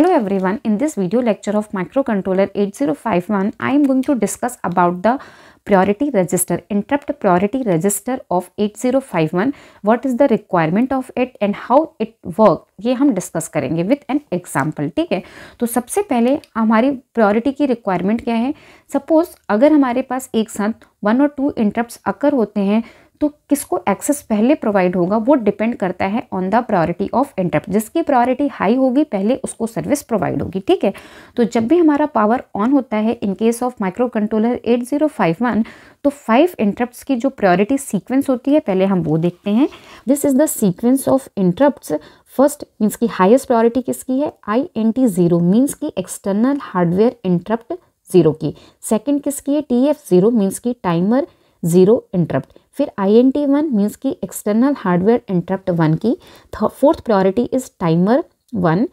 Hello everyone, in this video lecture of microcontroller 8051, I am going to discuss about the priority register, interrupt priority register of 8051, what is the requirement of it and how it work, ये हम discuss करेंगे with an example ठीक है तो सबसे पहले हमारी priority की रिक्वायरमेंट क्या है सपोज अगर हमारे पास एक साथ वन और टू इंटरप्ट अकर होते हैं तो किसको एक्सेस पहले प्रोवाइड होगा वो डिपेंड करता है on the priority of interrupt जिसकी प्रायोरिटी हाई होगी पहले उसको सर्विस प्रोवाइड होगी ठीक है तो जब भी हमारा पावर ऑन होता है in case of microcontroller 8051 तो फाइव इंटरप्ट्स की जो प्रायोरिटी सीक्वेंस होती है पहले हम वो देखते हैं this is the sequence of interrupts first means की हाइस्ट प्रायोरिटी किसकी है I N T zero means की एक्सटर्नल हार्डवेयर इंटरप्ट जीरो की सेकेंड किसकी है टी एफ जीरो मीन्स की टाइमर जीरो इंटरप्ट फिर I N T one means की एक्सटर्नल हार्डवेयर इंटरप्ट वन की fourth priority is timer one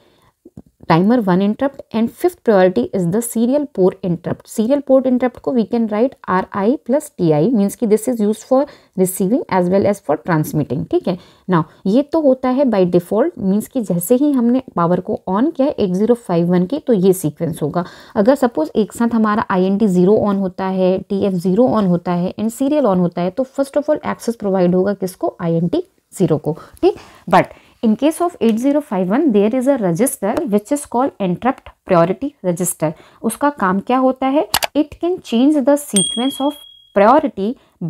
timer one interrupt and fifth priority is the serial port interrupt serial port interrupt को we can write R I plus T I means की this is use for receiving as well as for transmitting ठीक है ना ये तो होता है by default means की जैसे ही हमने पावर को ऑन किया है एक जीरो फाइव वन की तो ये सीक्वेंस होगा अगर सपोज एक साथ हमारा I N T zero on होता है टी एफ जीरो ऑन होता है एंड सीरियल ऑन होता है तो first of all access provide होगा किसको आई एन टी जीरो को ठीक but In case of 8051 there is a register which is called interrupt priority register. उसका काम क्या होता है It can change the sequence of priority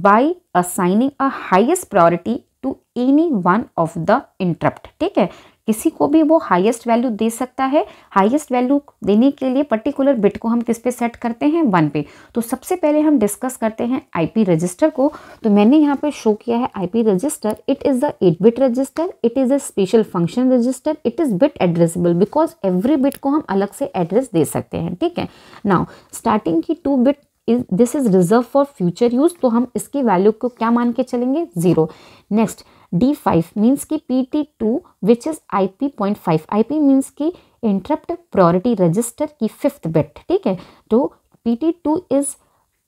by assigning a highest priority to any one of the interrupt. ठीक है किसी को भी वो हाईएस्ट वैल्यू दे सकता है हाईएस्ट वैल्यू देने के लिए पर्टिकुलर बिट को हम किस पे सेट करते हैं वन पे तो सबसे पहले हम डिस्कस करते हैं आईपी रजिस्टर को तो मैंने यहाँ पे शो किया है IP register it is the eight bit register it is a special function register it is bit addressable because every bit को हम अलग से एड्रेस दे सकते हैं ठीक है नाउ स्टार्टिंग की two bit is this is reserve for future use तो हम इसकी वैल्यू को क्या मान के चलेंगे zero next D5 means ki PT2 which is IP.5 IP means ki interrupt priority register की fifth bit ठीक है तो PT2 is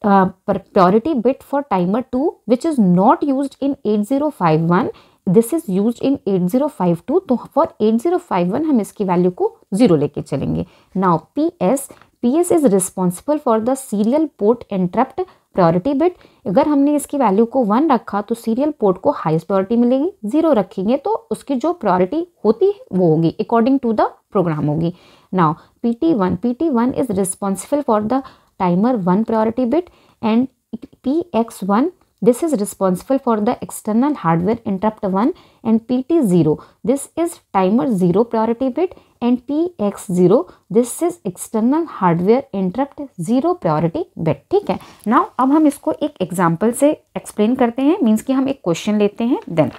uh, priority bit for timer 2 which is not used in 8051 this is use in 8052 तो for 8051 हम इसकी value को zero लेके चलेंगे now P S S is responsible for the serial port interrupt priority bit अगर हमने इसकी value को वन रखा तो सीरियल पोर्ट को हाईएस्ट प्रायोरिटी मिलेगी जीरो रखेंगे तो उसकी जो प्रायोरिटी होती है वो होगी अकॉर्डिंग टू द प्रोग्राम होगी now P T one P T one is responsible for the timer one priority bit and P X one this is responsible for the external hardware interrupt one and P T zero this is timer zero priority bit and P X zero this is external hardware interrupt zero priority bit ठीक है now अब हम इसको एक example से explain करते हैं means कि हम एक क्वेश्चन लेते हैं देन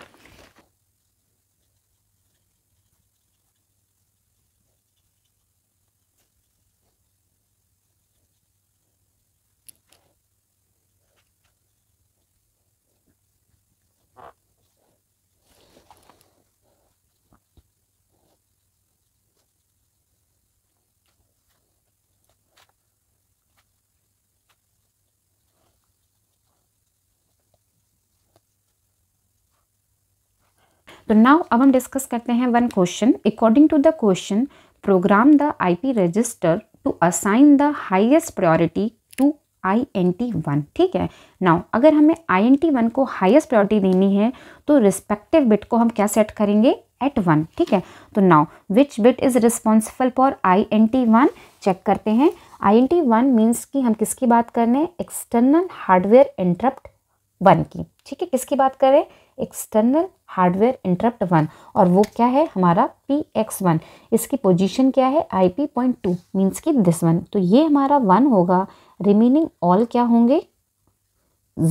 तो नाउ अब हम डिस्कस करते हैं one question according to the question program the IP register to assign the highest priority to I N T one ठीक है नाउ अगर हमें आई एन टी वन को हाईएस्ट प्रायोरिटी देनी है तो रिस्पेक्टिव बिट को हम क्या सेट करेंगे एट वन ठीक है तो now which bit is responsible for I N T one check करते हैं I N T one means कि हम किसकी बात कर रहे हैं एक्सटर्नल हार्डवेयर इंटरप्ट वन की ठीक है किसकी बात करें एक्सटर्नल हार्डवेयर इंटरप्ट वन और वो क्या है हमारा पी एक्स वन इसकी पोजीशन क्या है I P point two means की दिस वन तो ये हमारा वन होगा रिमेनिंग ऑल क्या होंगे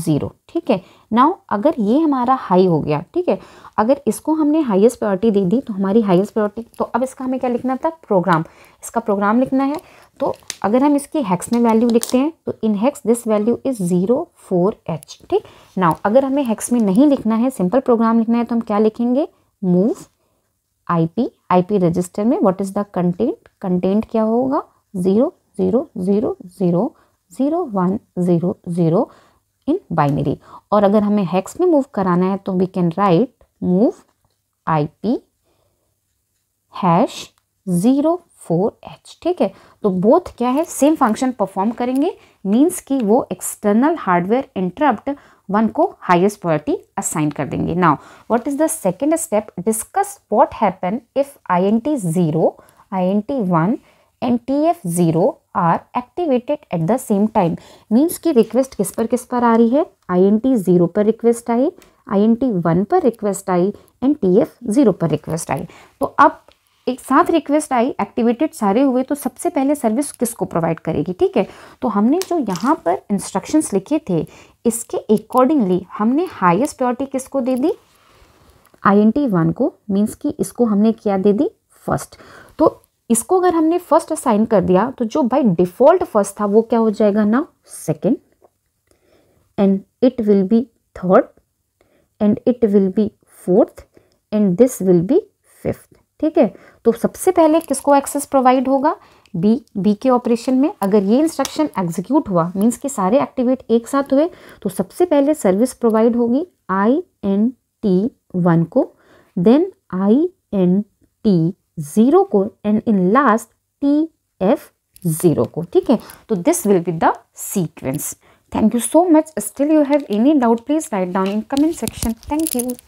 ज़ीरो ठीक है नाउ अगर ये हमारा हाई हो गया ठीक है अगर इसको हमने हाईएस्ट प्रायोरिटी दे दी तो हमारी हाईएस्ट प्रायोरिटी तो अब इसका हमें क्या लिखना था प्रोग्राम इसका प्रोग्राम लिखना है तो अगर हम इसकी हेक्स में वैल्यू लिखते हैं तो in hex this value is zero four H ठीक नाउ अगर हमें हेक्स में नहीं लिखना है सिंपल प्रोग्राम लिखना है तो हम क्या लिखेंगे मूव आईपी आईपी रजिस्टर में what is the content content क्या होगा zero zero zero zero zero one zero zero in binary और अगर हमें हेक्स में मूव कराना है तो we can write move I P hash zero four H ठीक है तो बोथ क्या है सेम फंक्शन परफॉर्म करेंगे मीन्स कि वो एक्सटर्नल हार्डवेयर इंटरप्ट वन को हाइएस्ट प्रायोरिटी असाइन कर देंगे now what is the second step discuss what happen if I N T zero I N T one N T F zero are activated at the same time means की request किस पर किस पर आ रही है आई एन टी ज़ीरो पर request आई आई एन टी वन पर रिक्वेस्ट आई एन टी एफ ज़ीरो पर रिक्वेस्ट आई तो अब एक साथ रिक्वेस्ट आई एक्टिवेटेड सारे हुए तो सबसे पहले सर्विस किसको प्रोवाइड करेगी ठीक है तो हमने जो यहाँ पर इंस्ट्रक्शंस लिखे थे इसके अकॉर्डिंगली हमने हाईएस्ट प्रायोरिटी किसको दे दी आई एन टी वन को मींस कि इसको हमने क्या दे दी फर्स्ट तो इसको अगर हमने फर्स्ट असाइन कर दिया तो जो बाई डिफ़ॉल्ट फर्स्ट था वो क्या हो जाएगा ना second and it will be third and it will be fourth and this will be fifth ठीक है तो सबसे पहले किसको एक्सेस प्रोवाइड होगा बी बी के ऑपरेशन में अगर ये इंस्ट्रक्शन एग्जीक्यूट हुआ मीन्स के सारे एक्टिवेट एक साथ हुए तो सबसे पहले सर्विस प्रोवाइड होगी आई एन टी वन को then I N T zero को and in last T F zero को ठीक है तो this will be the sequence thank you so much still you have any doubt please write down in comment section thank you